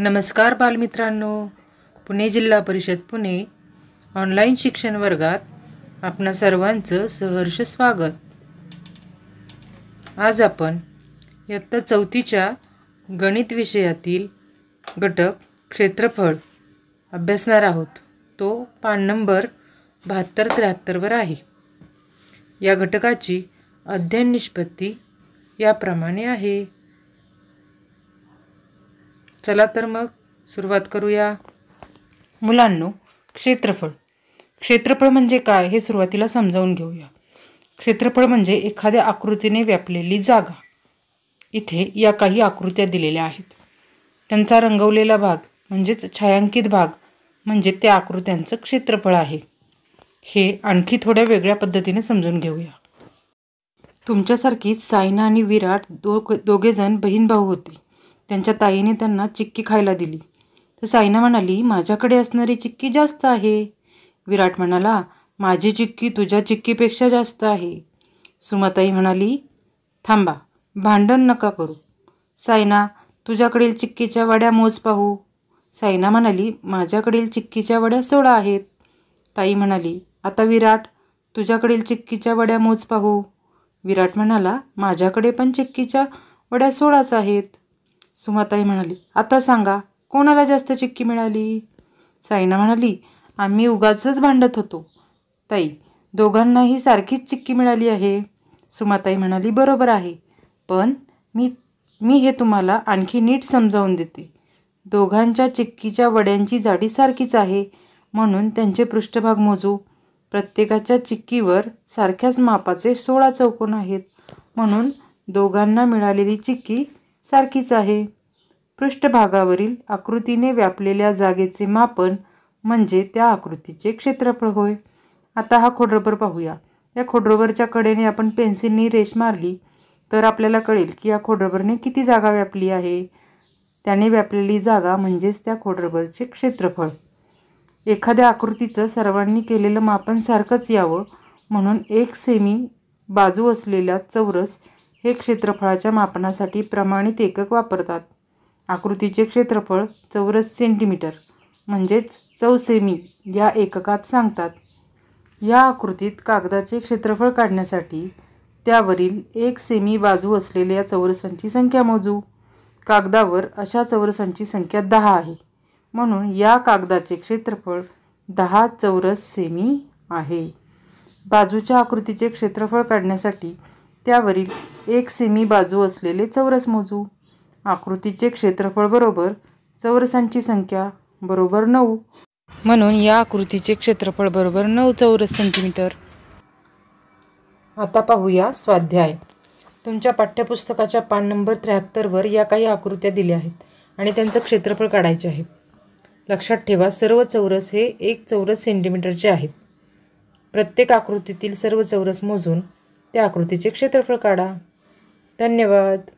नमस्कार बालमित्रांनो पुणे जिल्हा परिषद पुणे ऑनलाईन शिक्षण वर्गात आपणा सर्वांचं सहर्ष स्वागत आज आपण इयत्ता चौथीच्या गणित विषयातील घटक क्षेत्रफळ अभ्यासणार आहोत तो पान नंबर बहात्तर त्र्याहत्तरवर आहे या घटकाची अध्ययन निष्पत्ती याप्रमाणे आहे चला तर मग सुरुवात करूया मुलांनो क्षेत्रफळ क्षेत्रफळ म्हणजे काय हे सुरुवातीला समजावून घेऊया क्षेत्रफळ म्हणजे एखाद्या आकृतीने व्यापलेली जागा इथे या काही आकृत्या दिलेल्या आहेत त्यांचा रंगवलेला भाग म्हणजेच छायांकित भाग म्हणजे त्या आकृत्यांचं क्षेत्रफळ आहे हे आणखी थोड्या वेगळ्या पद्धतीने समजून घेऊया तुमच्यासारखीच सायना आणि विराट दो दोघेजण बहीण भाऊ होते त्यांच्या ताईने त्यांना चिक्की खायला दिली तर साईना म्हणाली माझ्याकडे असणारी चिक्की जास्त आहे विराट म्हणाला माझी चिक्की तुझ्या चिक्कीपेक्षा जास्त आहे सुमाताई म्हणाली थांबा भांडण नका करू सायना तुझ्याकडील चिक्कीच्या वड्या मोज पाहू सायना म्हणाली माझ्याकडील चिक्कीच्या वड्या सोळा आहेत ताई म्हणाली आता विराट तुझ्याकडील चिक्कीच्या वड्या मोज पाहू विराट म्हणाला माझ्याकडे पण चिक्कीच्या वड्या सोळाच आहेत सुमाताई म्हणाली आता सांगा कोणाला जास्त चिक्की मिळाली साईना म्हणाली आम्ही उगाचच भांडत होतो ताई दोघांनाही सारखीच चिक्की मिळाली आहे सुमाताई म्हणाली बरोबर आहे पण मी मी हे तुम्हाला आणखी नीट समजावून देते दोघांच्या चिक्कीच्या वड्यांची जाडी सारखीच आहे म्हणून त्यांचे पृष्ठभाग मोजू प्रत्येकाच्या चिक्कीवर सारख्याच मापाचे सोळा चौकोन आहेत म्हणून दोघांना मिळालेली चिक्की सारखीच आहे पृष्ठभागावरील आकृतीने व्यापलेल्या जागेचे मापन म्हणजे त्या आकृतीचे क्षेत्रफळ होय आता हा खोडरबर पाहूया या खोडरबरच्या कडेने आपण पेन्सिलनी रेष मारली तर आपल्याला कळेल की या खोडरबरने किती जागा व्यापली आहे त्याने व्यापलेली जागा म्हणजेच त्या खोडरबरचे क्षेत्रफळ एखाद्या आकृतीचं सर्वांनी केलेलं मापन सारखंच यावं म्हणून एक सेमी बाजू असलेला चौरस हे क्षेत्रफळाच्या मापनासाठी प्रमाणित एकक वापरतात आकृतीचे क्षेत्रफळ चौरस सेंटीमीटर म्हणजेच चौसेमी या एककात सांगतात या आकृतीत कागदाचे क्षेत्रफळ काढण्यासाठी त्यावरील एक सेमी बाजू असलेल्या चौरसांची संख्या मोजू कागदावर अशा चौरसांची संख्या दहा आहे म्हणून या कागदाचे क्षेत्रफळ दहा चौरस सेमी आहे बाजूच्या आकृतीचे क्षेत्रफळ काढण्यासाठी त्यावरील एक सेमी बाजू असलेले चौरस मोजू आकृतीचे क्षेत्रफळ बरोबर चौरसांची संख्या बरोबर नऊ म्हणून या आकृतीचे क्षेत्रफळ बरोबर नऊ चौरस सेंटीमीटर आता पाहूया स्वाध्याय तुमच्या पाठ्यपुस्तकाच्या पान नंबर त्र्याहत्तरवर या काही आकृत्या दिल्या आहेत आणि त्यांचं क्षेत्रफळ काढायचे आहे लक्षात ठेवा सर्व चौरस हे एक चौरस सेंटीमीटरचे आहेत प्रत्येक आकृतीतील सर्व चौरस मोजून त्या आकृतीचे क्षेत्रफळ काढा धन्यवाद